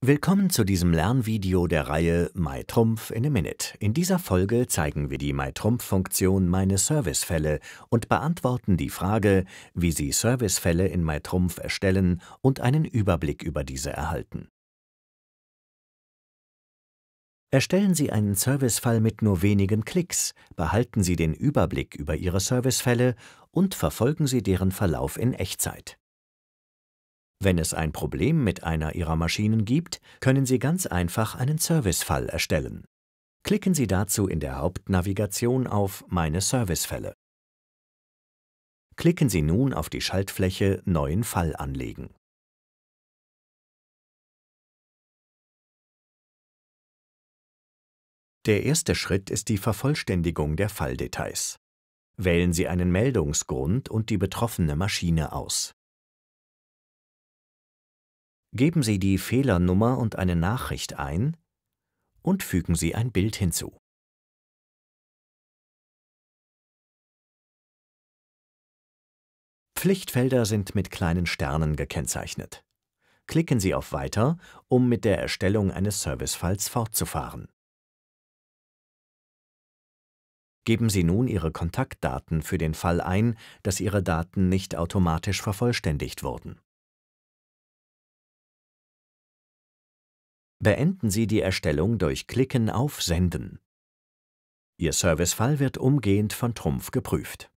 Willkommen zu diesem Lernvideo der Reihe MyTrumpf in a Minute. In dieser Folge zeigen wir die MyTrumpf-Funktion Meine Servicefälle und beantworten die Frage, wie Sie Servicefälle in MyTrumpf erstellen und einen Überblick über diese erhalten. Erstellen Sie einen Servicefall mit nur wenigen Klicks, behalten Sie den Überblick über Ihre Servicefälle und verfolgen Sie deren Verlauf in Echtzeit. Wenn es ein Problem mit einer Ihrer Maschinen gibt, können Sie ganz einfach einen Servicefall erstellen. Klicken Sie dazu in der Hauptnavigation auf Meine Servicefälle. Klicken Sie nun auf die Schaltfläche Neuen Fall anlegen. Der erste Schritt ist die Vervollständigung der Falldetails. Wählen Sie einen Meldungsgrund und die betroffene Maschine aus. Geben Sie die Fehlernummer und eine Nachricht ein und fügen Sie ein Bild hinzu. Pflichtfelder sind mit kleinen Sternen gekennzeichnet. Klicken Sie auf Weiter, um mit der Erstellung eines Servicefalls fortzufahren. Geben Sie nun Ihre Kontaktdaten für den Fall ein, dass Ihre Daten nicht automatisch vervollständigt wurden. Beenden Sie die Erstellung durch Klicken auf Senden. Ihr Servicefall wird umgehend von Trumpf geprüft.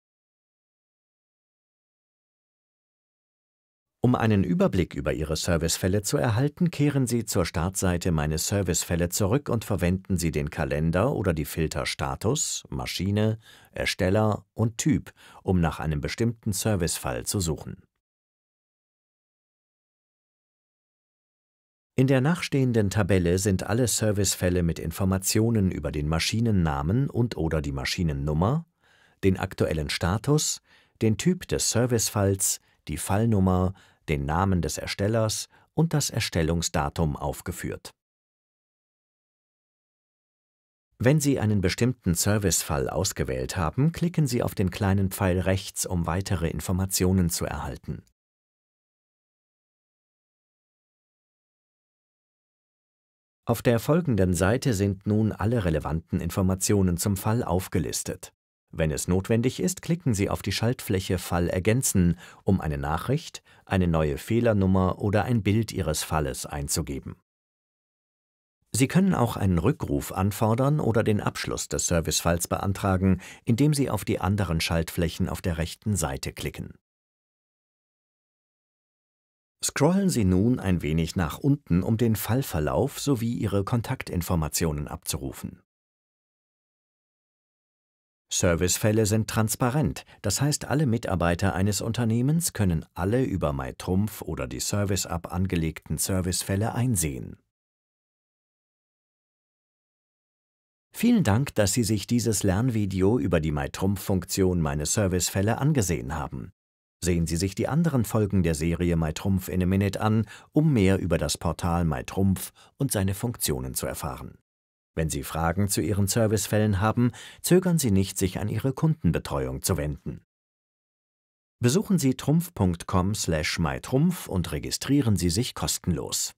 Um einen Überblick über Ihre Servicefälle zu erhalten, kehren Sie zur Startseite Meine Servicefälle zurück und verwenden Sie den Kalender oder die Filter Status, Maschine, Ersteller und Typ, um nach einem bestimmten Servicefall zu suchen. In der nachstehenden Tabelle sind alle Servicefälle mit Informationen über den Maschinennamen und/oder die Maschinennummer, den aktuellen Status, den Typ des Servicefalls, die Fallnummer, den Namen des Erstellers und das Erstellungsdatum aufgeführt. Wenn Sie einen bestimmten Servicefall ausgewählt haben, klicken Sie auf den kleinen Pfeil rechts, um weitere Informationen zu erhalten Auf der folgenden Seite sind nun alle relevanten Informationen zum Fall aufgelistet. Wenn es notwendig ist, klicken Sie auf die Schaltfläche Fall ergänzen, um eine Nachricht, eine neue Fehlernummer oder ein Bild Ihres Falles einzugeben. Sie können auch einen Rückruf anfordern oder den Abschluss des Servicefalls beantragen, indem Sie auf die anderen Schaltflächen auf der rechten Seite klicken Scrollen Sie nun ein wenig nach unten, um den Fallverlauf sowie Ihre Kontaktinformationen abzurufen. Servicefälle sind transparent, das heißt alle Mitarbeiter eines Unternehmens können alle über MyTrumpf oder die service angelegten Servicefälle einsehen. Vielen Dank, dass Sie sich dieses Lernvideo über die MyTrumpf-Funktion Meine Servicefälle angesehen haben. Sehen Sie sich die anderen Folgen der Serie My Trumpf in a Minute an, um mehr über das Portal My Trumpf und seine Funktionen zu erfahren. Wenn Sie Fragen zu Ihren Servicefällen haben, zögern Sie nicht, sich an Ihre Kundenbetreuung zu wenden. Besuchen Sie trumpf.com/mytrumpf und registrieren Sie sich kostenlos.